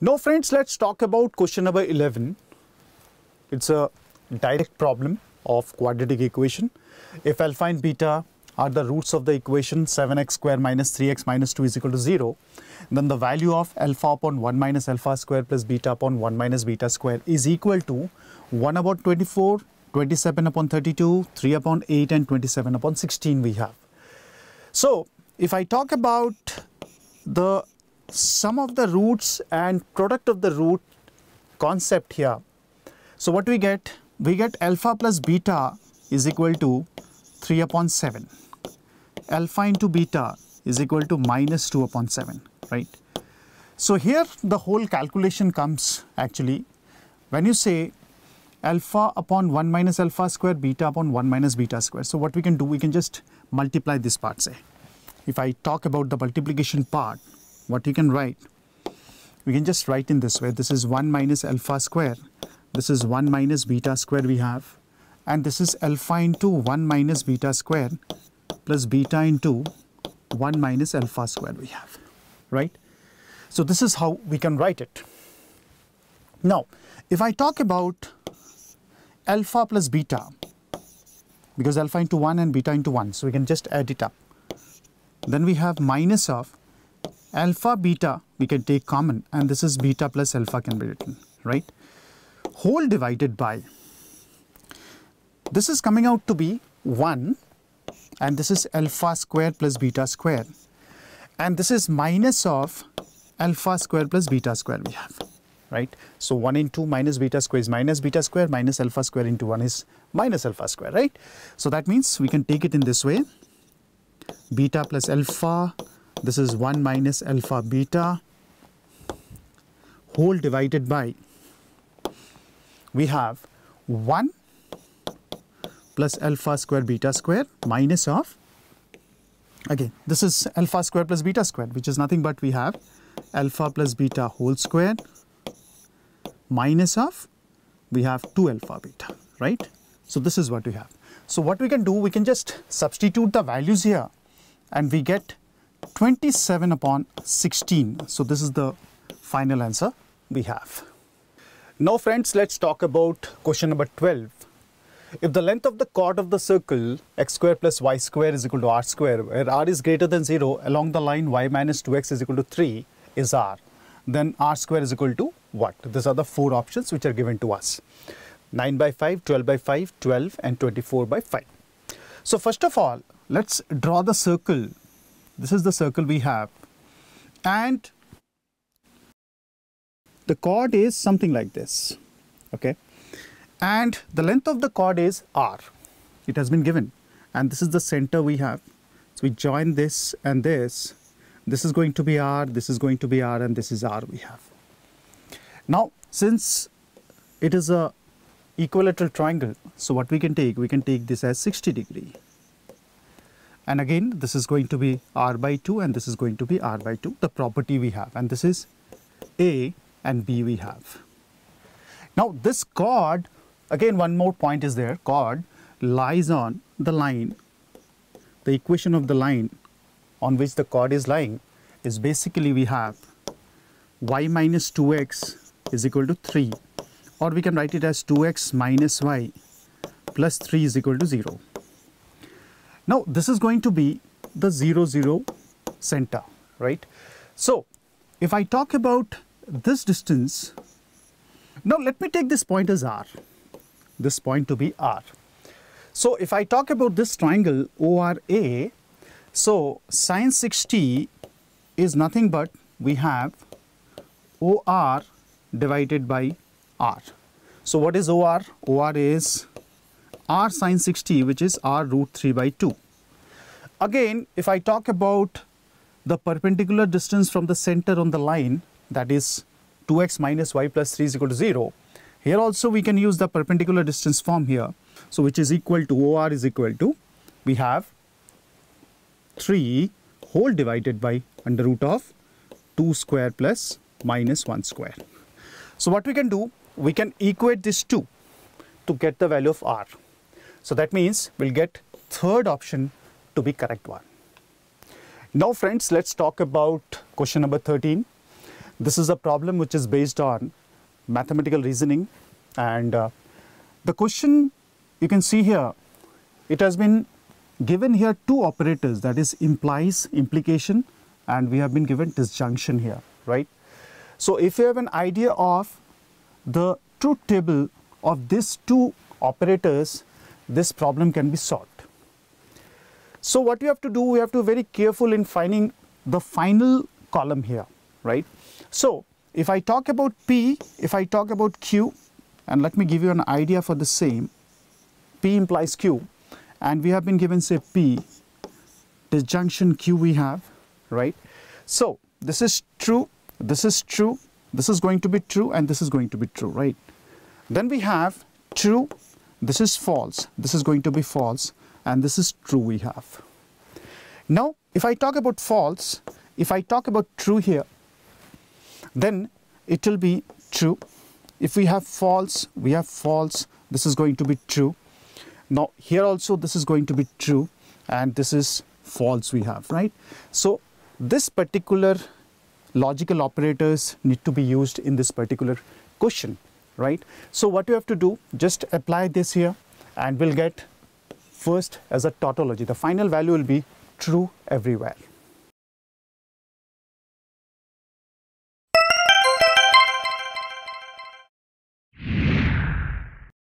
Now friends, let's talk about question number 11. It's a direct problem of quadratic equation. If alpha and beta are the roots of the equation 7x square minus 3x minus 2 is equal to 0, then the value of alpha upon 1 minus alpha square plus beta upon 1 minus beta square is equal to 1 about 24, 27 upon 32, 3 upon 8 and 27 upon 16 we have. So if I talk about the sum of the roots and product of the root concept here. So what we get? We get alpha plus beta is equal to 3 upon 7. Alpha into beta is equal to minus 2 upon 7, right? So here the whole calculation comes actually when you say alpha upon 1 minus alpha square beta upon 1 minus beta square. So what we can do, we can just multiply this part say. If I talk about the multiplication part, what you can write, we can just write in this way. This is 1 minus alpha square. This is 1 minus beta square we have. And this is alpha into 1 minus beta square plus beta into 1 minus alpha square we have, right? So this is how we can write it. Now, if I talk about alpha plus beta, because alpha into 1 and beta into 1, so we can just add it up. Then we have minus of alpha beta we can take common and this is beta plus alpha can be written right whole divided by this is coming out to be 1 and this is alpha square plus beta square and this is minus of alpha square plus beta square we have right so 1 into minus beta square is minus beta square minus alpha square into 1 is minus alpha square right so that means we can take it in this way beta plus alpha this is 1 minus alpha beta whole divided by we have 1 plus alpha square beta square minus of again this is alpha square plus beta square which is nothing but we have alpha plus beta whole square minus of we have 2 alpha beta right so this is what we have so what we can do we can just substitute the values here and we get 27 upon 16. So this is the final answer we have. Now friends, let's talk about question number 12. If the length of the chord of the circle x square plus y square is equal to r square, where r is greater than 0 along the line y minus 2x is equal to 3 is r, then r square is equal to what? These are the four options which are given to us. 9 by 5, 12 by 5, 12 and 24 by 5. So first of all, let's draw the circle this is the circle we have. And the chord is something like this. Okay. And the length of the chord is R. It has been given. And this is the center we have. So we join this and this. This is going to be R, this is going to be R, and this is R we have. Now, since it is a equilateral triangle, so what we can take? We can take this as 60 degree and again this is going to be r by 2 and this is going to be r by 2 the property we have and this is a and b we have now this chord again one more point is there chord lies on the line the equation of the line on which the chord is lying is basically we have y minus 2x is equal to 3 or we can write it as 2x minus y plus 3 is equal to 0 now this is going to be the 0, 0 center, right? So if I talk about this distance, now let me take this point as r, this point to be r. So if I talk about this triangle ORA, so sine 60 is nothing but we have OR divided by R. So what is OR? OR is r sine 60 which is r root 3 by 2. Again if I talk about the perpendicular distance from the center on the line that is 2x minus y plus 3 is equal to 0. Here also we can use the perpendicular distance form here. So which is equal to OR is equal to we have 3 whole divided by under root of 2 square plus minus 1 square. So what we can do we can equate these two to get the value of R. So that means we'll get third option to be correct one. Now friends, let's talk about question number 13. This is a problem which is based on mathematical reasoning and uh, the question you can see here, it has been given here two operators that is implies, implication and we have been given disjunction here, right? So if you have an idea of the truth table of these two operators this problem can be solved. So what you have to do, we have to be very careful in finding the final column here, right? So if I talk about P, if I talk about Q, and let me give you an idea for the same, P implies Q, and we have been given say P, disjunction Q we have, right? So this is true, this is true, this is going to be true, and this is going to be true, right? Then we have true, this is false. This is going to be false. And this is true we have. Now, if I talk about false, if I talk about true here, then it will be true. If we have false, we have false. This is going to be true. Now, here also this is going to be true and this is false we have, right? So, this particular logical operators need to be used in this particular question right? So what you have to do, just apply this here and we'll get first as a tautology. The final value will be true everywhere.